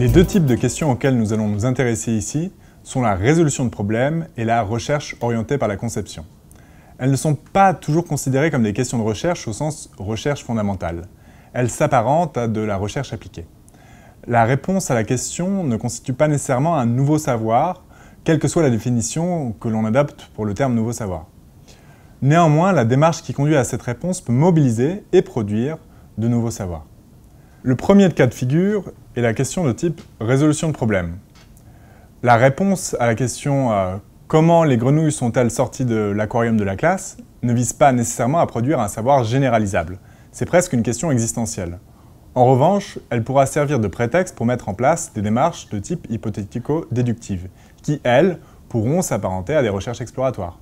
Les deux types de questions auxquelles nous allons nous intéresser ici sont la résolution de problèmes et la recherche orientée par la conception. Elles ne sont pas toujours considérées comme des questions de recherche au sens recherche fondamentale. Elles s'apparentent à de la recherche appliquée. La réponse à la question ne constitue pas nécessairement un nouveau savoir, quelle que soit la définition que l'on adapte pour le terme nouveau savoir. Néanmoins, la démarche qui conduit à cette réponse peut mobiliser et produire de nouveaux savoirs. Le premier cas de figure est la question de type résolution de problème. La réponse à la question euh, comment les grenouilles sont-elles sorties de l'aquarium de la classe ne vise pas nécessairement à produire un savoir généralisable. C'est presque une question existentielle. En revanche, elle pourra servir de prétexte pour mettre en place des démarches de type hypothético-déductive, qui, elles, pourront s'apparenter à des recherches exploratoires.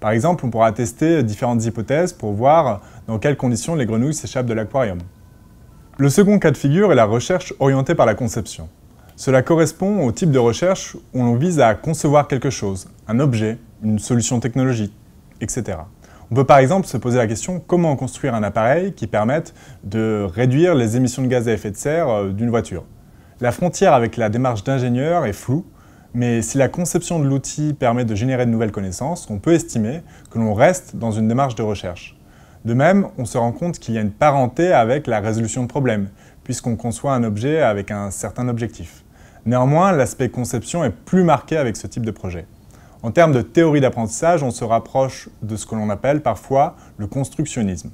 Par exemple, on pourra tester différentes hypothèses pour voir dans quelles conditions les grenouilles s'échappent de l'aquarium. Le second cas de figure est la recherche orientée par la conception. Cela correspond au type de recherche où l'on vise à concevoir quelque chose, un objet, une solution technologique, etc. On peut par exemple se poser la question comment construire un appareil qui permette de réduire les émissions de gaz à effet de serre euh, d'une voiture. La frontière avec la démarche d'ingénieur est floue, mais si la conception de l'outil permet de générer de nouvelles connaissances, on peut estimer que l'on reste dans une démarche de recherche. De même, on se rend compte qu'il y a une parenté avec la résolution de problèmes, puisqu'on conçoit un objet avec un certain objectif. Néanmoins, l'aspect conception est plus marqué avec ce type de projet. En termes de théorie d'apprentissage, on se rapproche de ce que l'on appelle parfois le constructionnisme.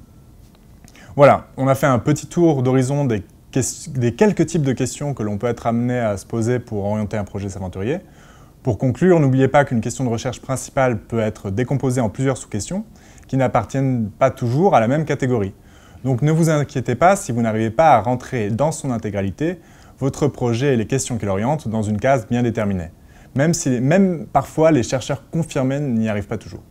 Voilà, on a fait un petit tour d'horizon des, des, quelques types de questions que l'on peut être amené à se poser pour orienter un projet s'aventurier. Pour conclure, n'oubliez pas qu'une question de recherche principale peut être décomposée en plusieurs sous-questions, qui n'appartiennent pas toujours à la même catégorie. Donc ne vous inquiétez pas si vous n'arrivez pas à rentrer dans son intégralité votre projet et les questions qu'il oriente dans une case bien déterminée, même si même parfois les chercheurs confirmés n'y arrivent pas toujours.